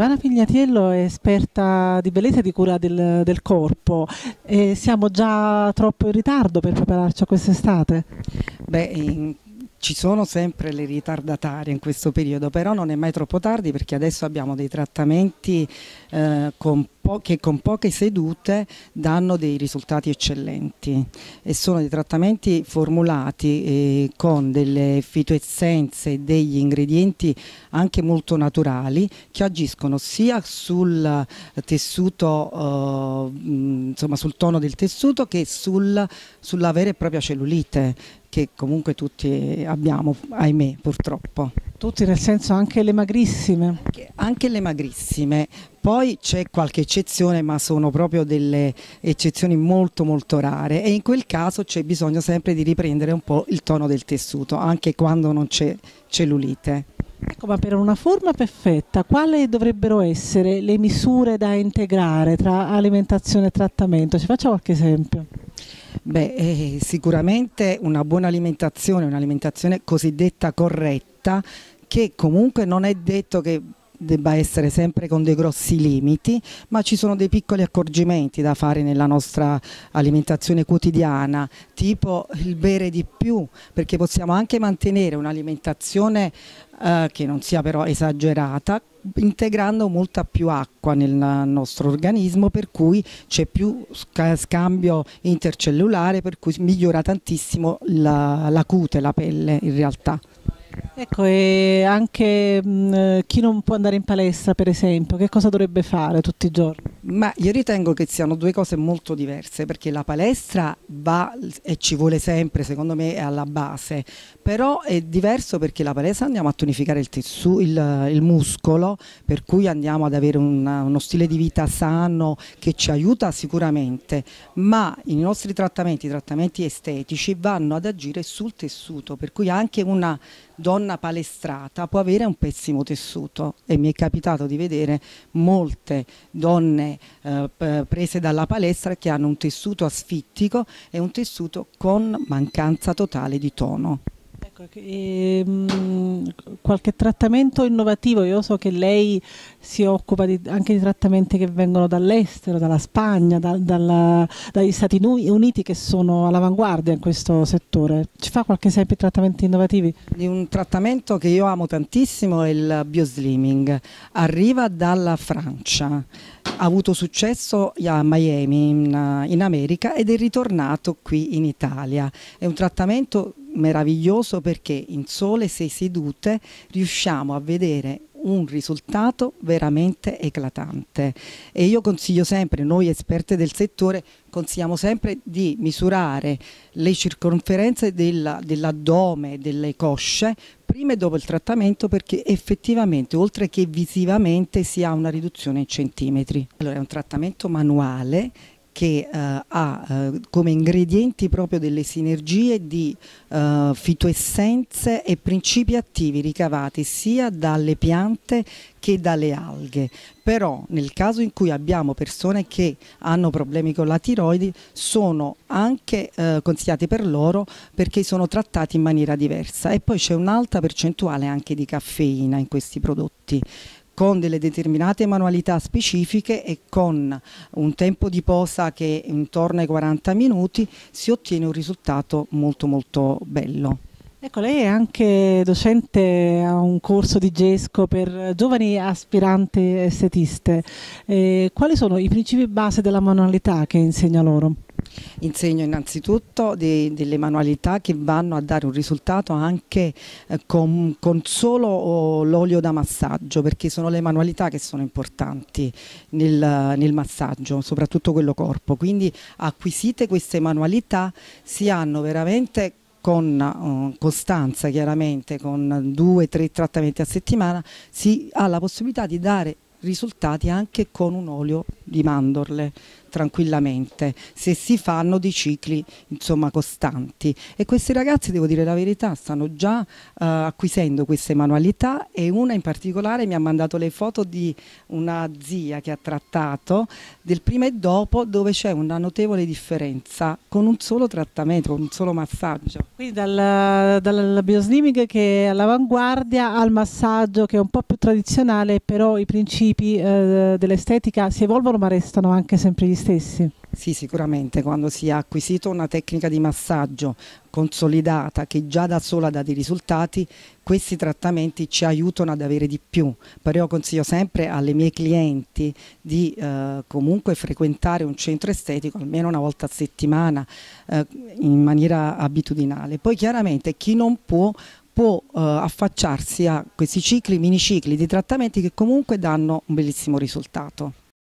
Vanna Pignatiello è esperta di bellezza e di cura del, del corpo. E siamo già troppo in ritardo per prepararci a quest'estate? Beh, in ci sono sempre le ritardatarie in questo periodo, però non è mai troppo tardi perché adesso abbiamo dei trattamenti eh, con che con poche sedute danno dei risultati eccellenti e sono dei trattamenti formulati eh, con delle fitoessenze, e degli ingredienti anche molto naturali che agiscono sia sul tessuto, eh, insomma sul tono del tessuto che sul, sulla vera e propria cellulite che comunque tutti abbiamo, ahimè, purtroppo. Tutti nel senso anche le magrissime? anche le magrissime, poi c'è qualche eccezione ma sono proprio delle eccezioni molto molto rare e in quel caso c'è bisogno sempre di riprendere un po' il tono del tessuto anche quando non c'è cellulite. Ecco, ma per una forma perfetta, quali dovrebbero essere le misure da integrare tra alimentazione e trattamento? Ci faccia qualche esempio. Beh, eh, sicuramente una buona alimentazione, un'alimentazione cosiddetta corretta, che comunque non è detto che debba essere sempre con dei grossi limiti, ma ci sono dei piccoli accorgimenti da fare nella nostra alimentazione quotidiana, tipo il bere di più, perché possiamo anche mantenere un'alimentazione eh, che non sia però esagerata, integrando molta più acqua nel nostro organismo per cui c'è più scambio intercellulare per cui migliora tantissimo la, la cute, la pelle in realtà. Ecco, e anche mh, mm, eh, chi non può andare in palestra, per esempio, che cosa dovrebbe fare tutti i giorni? Ma io ritengo che siano due cose molto diverse perché la palestra va e ci vuole sempre, secondo me è alla base, però è diverso perché la palestra andiamo a tonificare il, tessuto, il, il muscolo, per cui andiamo ad avere una, uno stile di vita sano che ci aiuta sicuramente, ma i nostri trattamenti, i trattamenti estetici vanno ad agire sul tessuto, per cui anche una donna palestrata può avere un pessimo tessuto e mi è capitato di vedere molte donne eh, prese dalla palestra che hanno un tessuto asfittico e un tessuto con mancanza totale di tono. Ecco, ehm qualche trattamento innovativo? Io so che lei si occupa di, anche di trattamenti che vengono dall'estero, dalla Spagna, da, dalla, dagli Stati Uniti che sono all'avanguardia in questo settore. Ci fa qualche esempio di trattamenti innovativi? Di un trattamento che io amo tantissimo è il bioslimming. Arriva dalla Francia ha avuto successo a Miami in, in, America ed è ritornato qui in Italia. È un trattamento meraviglioso perché in sole sei sedute riusciamo a vedere un risultato veramente eclatante e io consiglio sempre, noi esperte del settore, consigliamo sempre di misurare le circonferenze dell'addome, delle cosce prima e dopo il trattamento perché effettivamente oltre che visivamente si ha una riduzione in centimetri. Allora è un trattamento manuale che eh, ha eh, come ingredienti proprio delle sinergie di eh, fitoessenze e principi attivi ricavati sia dalle piante che dalle alghe. Però nel caso in cui abbiamo persone che hanno problemi con la tiroide sono anche eh, consigliati per loro perché sono trattati in maniera diversa e poi c'è un'alta percentuale anche di caffeina in questi prodotti con delle determinate manualità specifiche e con un tempo di posa che è intorno ai 40 minuti si ottiene un risultato molto molto bello. Ecco, lei è anche docente a un corso di GESCO per giovani aspiranti estetiste. Eh, quali sono i principi base della manualità che insegna loro? Insegno innanzitutto dei, delle manualità che vanno a dare un risultato anche eh, con, con, solo oh, l'olio da massaggio perché sono le manualità che sono importanti nel, nel massaggio, soprattutto quello corpo. Quindi acquisite queste manualità si hanno veramente con oh, costanza chiaramente, con due o tre trattamenti a settimana, si ha la possibilità di dare risultati anche con un olio di mandorle tranquillamente se si fanno dei cicli insomma costanti e questi ragazzi devo dire la verità stanno già eh, acquisendo queste manualità e una in particolare mi ha mandato le foto di una zia che ha trattato del prima e dopo dove c'è una notevole differenza con un solo trattamento, con un solo massaggio. Quindi dalla, dalla bioslimming che è all'avanguardia al massaggio che è un po' più tradizionale però i principi eh, dell'estetica si evolvono ma restano anche sempre gli stessi? Sì, sicuramente quando si è acquisito una tecnica di massaggio consolidata che già da sola dà dei risultati, questi trattamenti ci aiutano ad avere di più. Però io consiglio sempre alle mie clienti di eh, comunque frequentare un centro estetico almeno una volta a settimana eh, in maniera abitudinale. Poi chiaramente chi non può può eh, affacciarsi a questi cicli, minicicli di trattamenti che comunque danno un bellissimo risultato.